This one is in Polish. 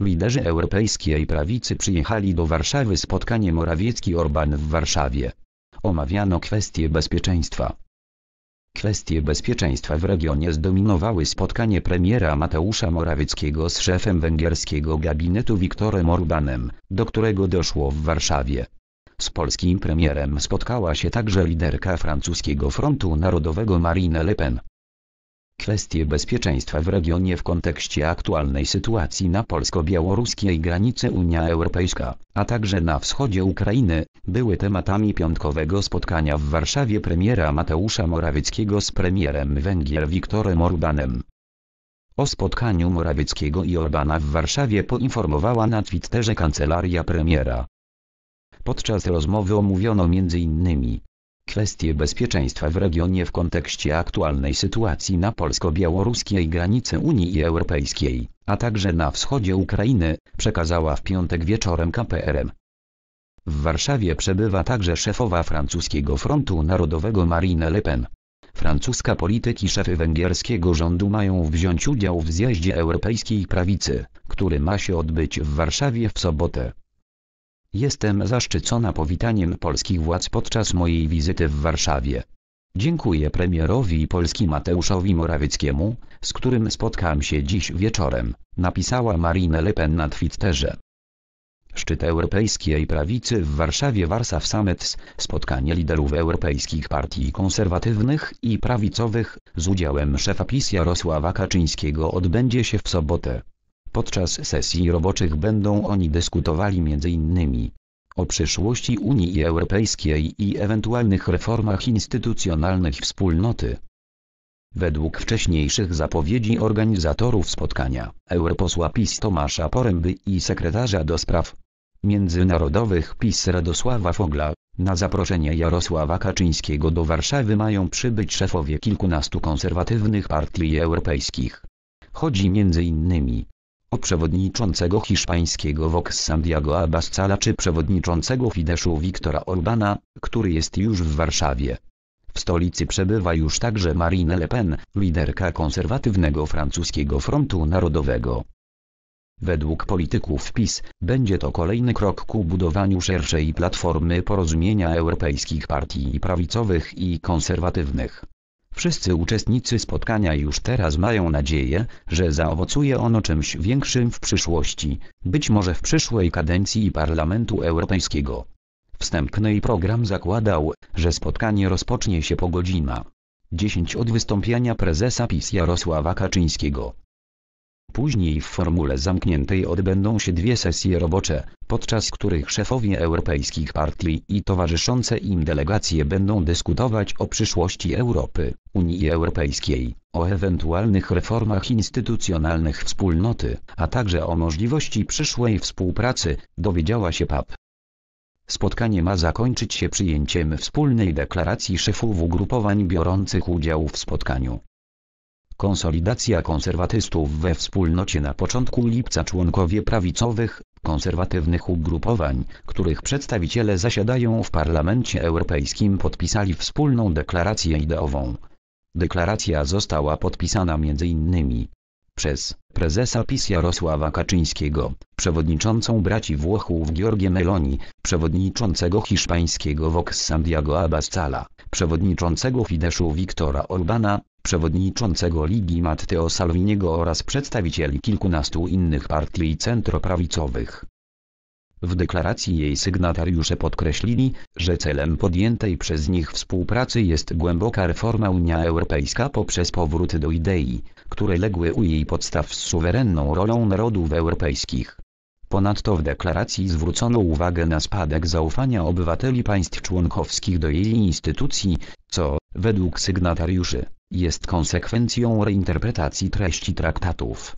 Liderzy europejskiej prawicy przyjechali do Warszawy spotkanie Morawiecki-Orban w Warszawie. Omawiano kwestie bezpieczeństwa. Kwestie bezpieczeństwa w regionie zdominowały spotkanie premiera Mateusza Morawieckiego z szefem węgierskiego gabinetu Wiktorem Orbanem, do którego doszło w Warszawie. Z polskim premierem spotkała się także liderka francuskiego Frontu Narodowego Marine Le Pen. Kwestie bezpieczeństwa w regionie w kontekście aktualnej sytuacji na polsko-białoruskiej granicy Unia Europejska, a także na wschodzie Ukrainy, były tematami piątkowego spotkania w Warszawie premiera Mateusza Morawieckiego z premierem Węgier Viktorem Orbanem. O spotkaniu Morawieckiego i Orbana w Warszawie poinformowała na Twitterze kancelaria premiera. Podczas rozmowy omówiono m.in. Kwestie bezpieczeństwa w regionie w kontekście aktualnej sytuacji na polsko-białoruskiej granicy Unii Europejskiej, a także na wschodzie Ukrainy, przekazała w piątek wieczorem KPRM. W Warszawie przebywa także szefowa francuskiego frontu narodowego Marine Le Pen. Francuska polityki i szefy węgierskiego rządu mają wziąć udział w zjeździe europejskiej prawicy, który ma się odbyć w Warszawie w sobotę. Jestem zaszczycona powitaniem polskich władz podczas mojej wizyty w Warszawie. Dziękuję premierowi Polski Mateuszowi Morawieckiemu, z którym spotkam się dziś wieczorem, napisała Marine Le Pen na Twitterze. Szczyt europejskiej prawicy w Warszawie Warsaw Summit, spotkanie liderów europejskich partii konserwatywnych i prawicowych z udziałem szefa PiS Jarosława Kaczyńskiego odbędzie się w sobotę, Podczas sesji roboczych będą oni dyskutowali m.in. o przyszłości Unii Europejskiej i ewentualnych reformach instytucjonalnych wspólnoty. Według wcześniejszych zapowiedzi organizatorów spotkania, europosła PiS Tomasza Poręby i sekretarza do spraw międzynarodowych PiS Radosława Fogla, na zaproszenie Jarosława Kaczyńskiego do Warszawy mają przybyć szefowie kilkunastu konserwatywnych partii europejskich. Chodzi m.in o przewodniczącego hiszpańskiego Vox Santiago Abascala czy przewodniczącego Fideszu Wiktora Orbana, który jest już w Warszawie. W stolicy przebywa już także Marine Le Pen, liderka konserwatywnego francuskiego frontu narodowego. Według polityków PiS będzie to kolejny krok ku budowaniu szerszej platformy porozumienia europejskich partii prawicowych i konserwatywnych. Wszyscy uczestnicy spotkania już teraz mają nadzieję, że zaowocuje ono czymś większym w przyszłości, być może w przyszłej kadencji Parlamentu Europejskiego. Wstępny program zakładał, że spotkanie rozpocznie się po godzina 10 od wystąpienia prezesa PiS Jarosława Kaczyńskiego. Później w formule zamkniętej odbędą się dwie sesje robocze, podczas których szefowie europejskich partii i towarzyszące im delegacje będą dyskutować o przyszłości Europy, Unii Europejskiej, o ewentualnych reformach instytucjonalnych wspólnoty, a także o możliwości przyszłej współpracy, dowiedziała się PAP. Spotkanie ma zakończyć się przyjęciem wspólnej deklaracji szefów ugrupowań biorących udział w spotkaniu. Konsolidacja konserwatystów we wspólnocie na początku lipca członkowie prawicowych, konserwatywnych ugrupowań, których przedstawiciele zasiadają w Parlamencie Europejskim podpisali wspólną deklarację ideową. Deklaracja została podpisana m.in przez prezesa PiS Jarosława Kaczyńskiego, przewodniczącą braci Włochów Giorgie Meloni, przewodniczącego hiszpańskiego Vox Santiago Abascala, przewodniczącego Fideszu Wiktora Orbana, przewodniczącego Ligi Matteo Salviniego oraz przedstawicieli kilkunastu innych partii centroprawicowych. W deklaracji jej sygnatariusze podkreślili, że celem podjętej przez nich współpracy jest głęboka reforma Unia Europejska poprzez powrót do idei, które legły u jej podstaw z suwerenną rolą narodów europejskich. Ponadto w deklaracji zwrócono uwagę na spadek zaufania obywateli państw członkowskich do jej instytucji, co, według sygnatariuszy, jest konsekwencją reinterpretacji treści traktatów.